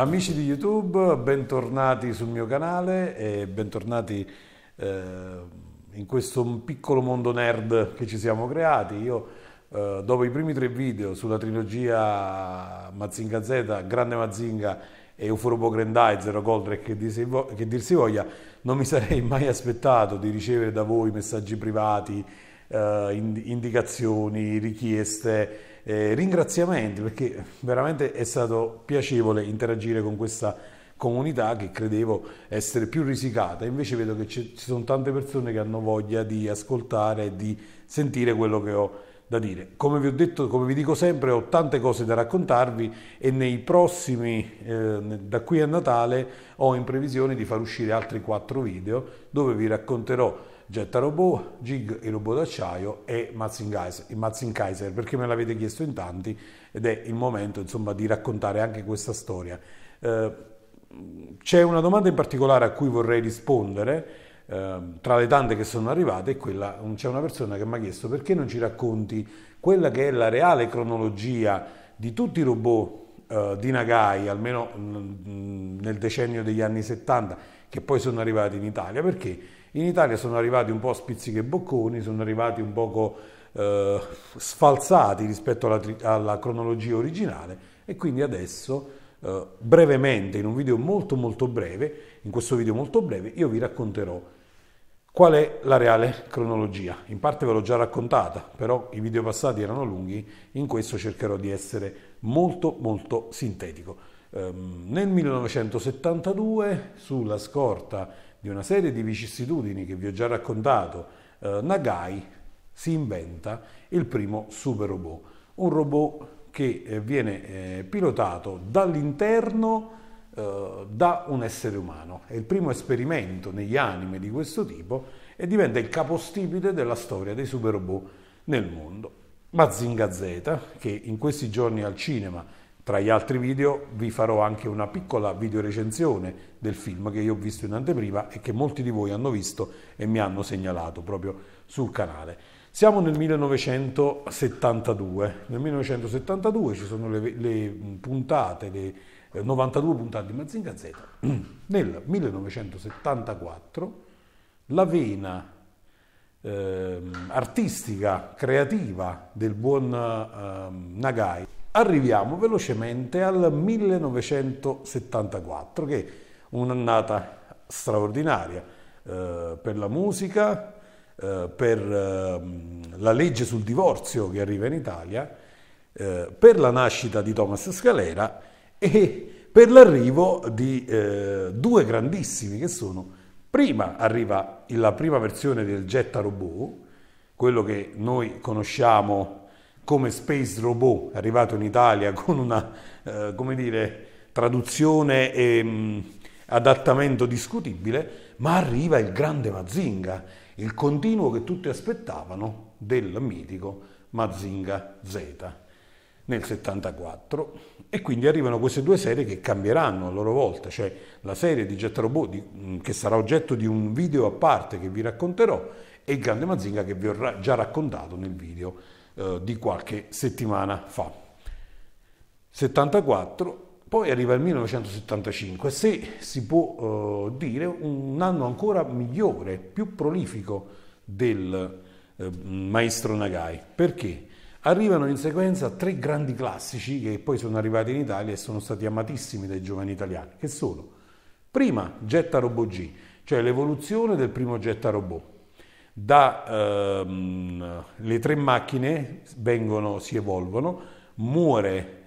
Amici di YouTube, bentornati sul mio canale e bentornati eh, in questo piccolo mondo nerd che ci siamo creati. Io, eh, dopo i primi tre video sulla trilogia Mazinga Z, Grande Mazinga e Euforobo Grandizer o Coldre, che, che dir si voglia, non mi sarei mai aspettato di ricevere da voi messaggi privati, eh, indicazioni, richieste eh, ringraziamenti perché veramente è stato piacevole interagire con questa comunità che credevo essere più risicata, invece vedo che ci sono tante persone che hanno voglia di ascoltare e di sentire quello che ho da dire. Come vi ho detto, come vi dico sempre, ho tante cose da raccontarvi e nei prossimi, eh, da qui a Natale, ho in previsione di far uscire altri quattro video dove vi racconterò Getta Robot, Gig il robot d'acciaio e Kaiser, perché me l'avete chiesto in tanti ed è il momento insomma, di raccontare anche questa storia. Eh, c'è una domanda in particolare a cui vorrei rispondere, eh, tra le tante che sono arrivate, quella, c'è una persona che mi ha chiesto perché non ci racconti quella che è la reale cronologia di tutti i robot eh, di Nagai, almeno mh, mm, mm, nel decennio degli anni 70, che poi sono arrivati in Italia, perché? In Italia sono arrivati un po' spizzichi e bocconi, sono arrivati un poco eh, sfalsati rispetto alla, alla, cronologia originale e quindi adesso eh, brevemente, in un video molto molto breve, in questo video molto breve, io vi racconterò qual è la reale cronologia. In parte ve l'ho già raccontata, però i video passati erano lunghi, in questo cercherò di essere molto molto sintetico. Eh, nel 1972, sulla scorta di una serie di vicissitudini che vi ho già raccontato, eh, Nagai si inventa il primo super robot, un robot che eh, viene eh, pilotato dall'interno eh, da un essere umano. È il primo esperimento negli anime di questo tipo e diventa il capostipite della storia dei super robot nel mondo. Mazinga Z, che in questi giorni al cinema tra gli altri video vi farò anche una piccola videorecensione del film che io ho visto in anteprima e che molti di voi hanno visto e mi hanno segnalato proprio sul canale. Siamo nel 1972. Nel 1972 ci sono le, le puntate, le 92 eh, puntate di Mazinga Z. Nel 1974 la vena eh, artistica, creativa del buon eh, Nagai Arriviamo velocemente al 1974, che è un'annata straordinaria eh, per la musica, eh, per eh, la legge sul divorzio che arriva in Italia, eh, per la nascita di Thomas Scalera e per l'arrivo di eh, due grandissimi che sono, prima arriva la prima versione del Getta Robot, quello che noi conosciamo come Space Robot, arrivato in Italia con una eh, come dire, traduzione e mh, mm, adattamento discutibile, ma arriva il grande Mazinga, il continuo che tutti aspettavano del mitico Mazinga Z nel 74 e quindi arrivano queste due serie che cambieranno a loro volta, cioè la serie di Jet Robot mm, che sarà oggetto di un video a parte che vi racconterò e il grande Mazinga che vi ho già raccontato nel video eh, di qualche settimana fa. 74, poi arriva il 1975, se si può eh, dire un anno ancora migliore, più prolifico del eh, maestro Nagai. Perché? Arrivano in sequenza tre grandi classici che poi sono arrivati in Italia e sono stati amatissimi dai giovani italiani, che sono prima Getta Robot G, cioè l'evoluzione del primo Getta Robot, da, ehm, le tre macchine vengono, si evolvono, muore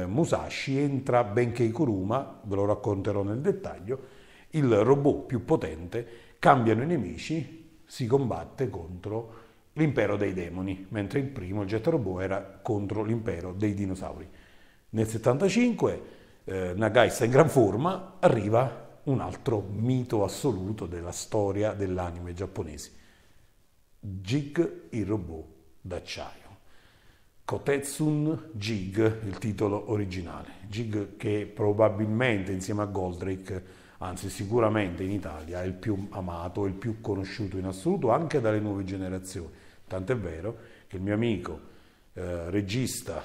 eh, Musashi, entra Benkei Kuruma, ve lo racconterò nel dettaglio, il robot più potente, cambiano i nemici, si combatte contro l'impero dei demoni, mentre il primo, il jet robot, era contro l'impero dei dinosauri. Nel 75 eh, Nagai sta in gran forma, arriva un altro mito assoluto della storia dell'anime giapponese, Jig il robot d'acciaio. Kotetsun Jig, il titolo originale. Jig che probabilmente insieme a Goldrake, anzi sicuramente in Italia, è il più amato, il più conosciuto in assoluto anche dalle nuove generazioni. Tant'è vero che il mio amico eh, regista,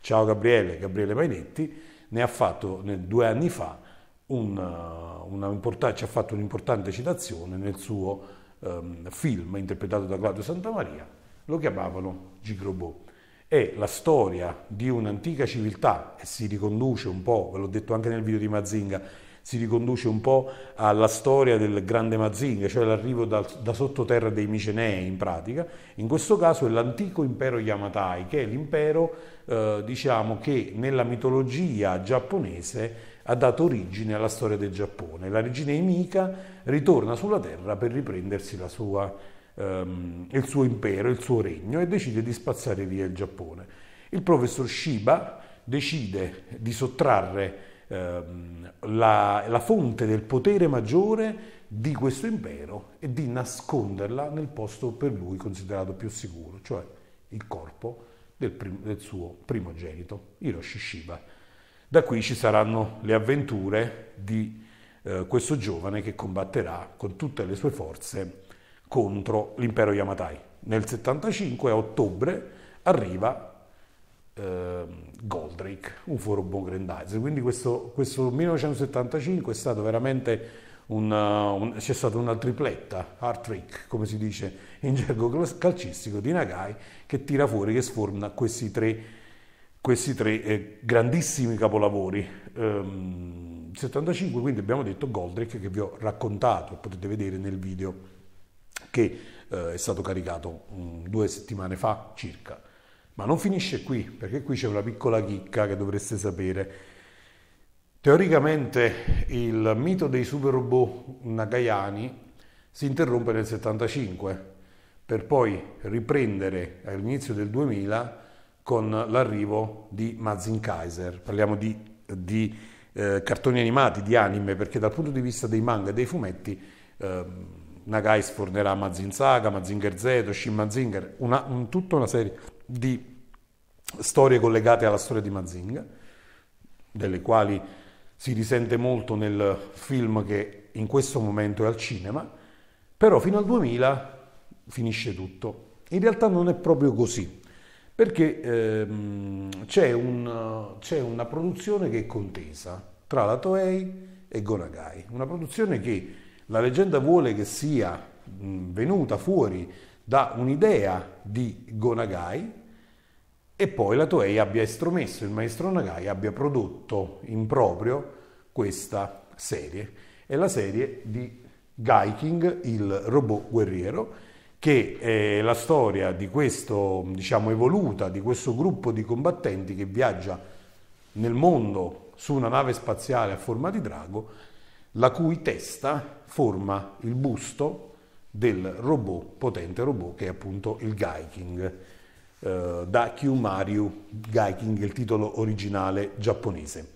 ciao Gabriele, Gabriele Mainetti, ne ha fatto ne, due anni fa un, eh, una, una ci ha fatto un'importante citazione nel suo um, film interpretato da Claudio Santamaria, lo chiamavano Gigrobot. È la storia di un'antica civiltà e si riconduce un po', ve l'ho detto anche nel video di Mazinga, si riconduce un po' alla storia del grande Mazinga, cioè l'arrivo da, da, sottoterra dei Micenei in pratica. In questo caso è l'antico impero Yamatai, che è l'impero eh, diciamo, che nella mitologia giapponese ha dato origine alla storia del Giappone. La regina Imika ritorna sulla terra per riprendersi sua, ehm, il suo impero, il suo regno e decide di spazzare via il Giappone. Il professor Shiba decide di sottrarre ehm, la, la fonte del potere maggiore di questo impero e di nasconderla nel posto per lui considerato più sicuro, cioè il corpo del, prim- del suo primogenito, Hiroshi Shiba. Da qui ci saranno le avventure di eh, questo giovane che combatterà con tutte le sue forze contro l'impero Yamatai. Nel 75, a ottobre, arriva eh, Goldrake, un foro Grandizer. Quindi questo, questo, 1975 è stato veramente una, eh, un, c'è stata una tripletta, hard trick, come si dice in gergo calcistico, di Nagai, che tira fuori, che sforna questi tre questi tre eh, grandissimi capolavori. Ehm, 75, quindi abbiamo detto Goldrick che vi ho raccontato, potete vedere nel video che eh, è stato caricato mh, mm, due settimane fa circa. Ma non finisce qui, perché qui c'è una piccola chicca che dovreste sapere. Teoricamente il mito dei super robot nagayani si interrompe nel 75, per poi riprendere all'inizio del 2000 con l'arrivo di Mazin Kaiser. Parliamo di, di eh, cartoni animati, di anime, perché dal punto di vista dei manga e dei fumetti eh, Nagai sfornerà Mazin Saga, Mazinger Z, Shin Mazinger, una, un, tutta una serie di storie collegate alla storia di Mazinga, delle quali si risente molto nel film che in questo momento è al cinema, però fino al 2000 finisce tutto. In realtà non è proprio così, perché ehm, c'è, un, c'è, una produzione che è contesa tra la Toei e Gonagai, una produzione che la leggenda vuole che sia mh, venuta fuori da un'idea di Gonagai e poi la Toei abbia estromesso, il maestro Nagai abbia prodotto in proprio questa serie. È la serie di Gaiking, il robot guerriero, che è eh, la storia di questo, diciamo, evoluta, di questo gruppo di combattenti che viaggia nel mondo su una nave spaziale a forma di drago, la cui testa forma il busto del robot, potente robot, che è appunto il Gaiking, eh, da Kyumaru Gaiking, il titolo originale giapponese.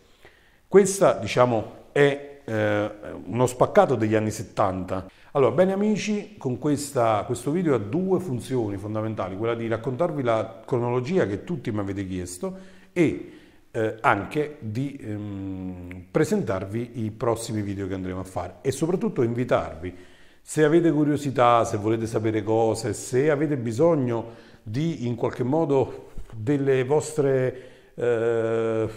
Questa, diciamo, è eh, uno spaccato degli anni 70. Allora, bene amici, con questa, questo video ha due funzioni fondamentali, quella di raccontarvi la cronologia che tutti mi avete chiesto e eh, anche di ehm, presentarvi i prossimi video che andremo a fare e soprattutto invitarvi, se avete curiosità, se volete sapere cose, se avete bisogno di in qualche modo delle vostre... Eh,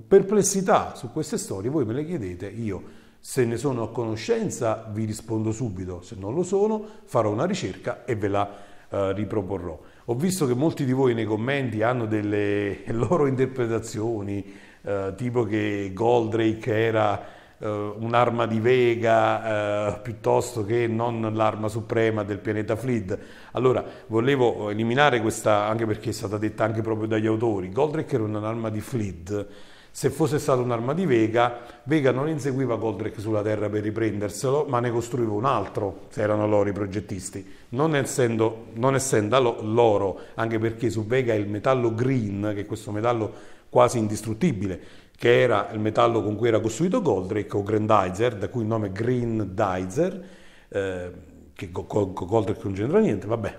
perplessità su queste storie, voi me le chiedete, io se ne sono a conoscenza vi rispondo subito, se non lo sono farò una ricerca e ve la eh, riproporrò. Ho visto che molti di voi nei commenti hanno delle loro interpretazioni, eh, tipo che Goldrake era eh, un'arma di Vega eh, piuttosto che non l'arma suprema del pianeta Flid. Allora, volevo eliminare questa, anche perché è stata detta anche proprio dagli autori, Goldrake era un'arma di Flid se fosse stata un'arma di Vega, Vega non inseguiva Goldrake sulla Terra per riprenderselo, ma ne costruiva un altro, se erano loro i progettisti. Non essendo, non essendo l'oro, anche perché su Vega il metallo green, che è questo metallo quasi indistruttibile, che era il metallo con cui era costruito Goldrake o Grandizer, da cui il nome Green Dizer, eh, che con Goldrake non c'entra niente, vabbè.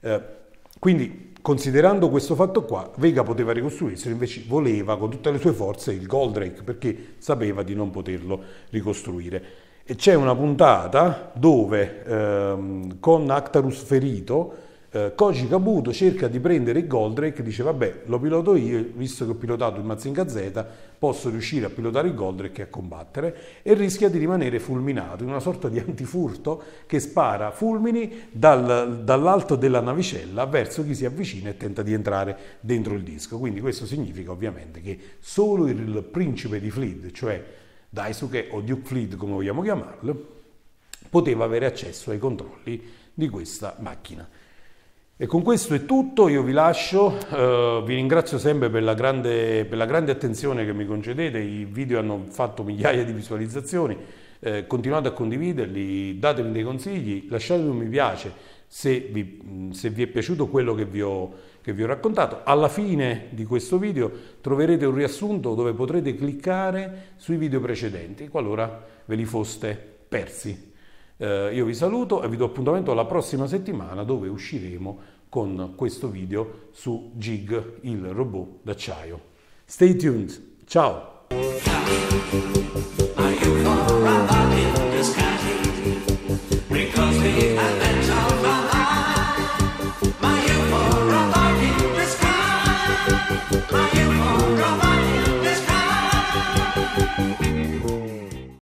Eh, quindi Considerando questo fatto qua, Vega poteva ricostruirsi, invece voleva con tutte le sue forze il Goldrake perché sapeva di non poterlo ricostruire. E c'è una puntata dove ehm, con Actarus ferito eh, Koji Kabuto cerca di prendere il Goldrake dice vabbè lo piloto io visto che ho pilotato il Mazinga Z posso riuscire a pilotare il Goldrake e a combattere e rischia di rimanere fulminato in una sorta di antifurto che spara fulmini dal, dall'alto della navicella verso chi si avvicina e tenta di entrare dentro il disco quindi questo significa ovviamente che solo il principe di Fleet cioè Daisuke o Duke Fleet come vogliamo chiamarlo poteva avere accesso ai controlli di questa macchina. E con questo è tutto, io vi lascio, uh, vi ringrazio sempre per la, grande, per la, grande, attenzione che mi concedete, i video hanno fatto migliaia di visualizzazioni, eh, continuate a condividerli, datemi dei consigli, lasciatemi un mi piace se vi, se vi è piaciuto quello che vi, ho, che vi ho raccontato. Alla fine di questo video troverete un riassunto dove potrete cliccare sui video precedenti, qualora ve li foste persi. Eh, io vi saluto e vi do appuntamento alla prossima settimana dove usciremo con questo video su Jig, il robot d'acciaio. Stay tuned, ciao!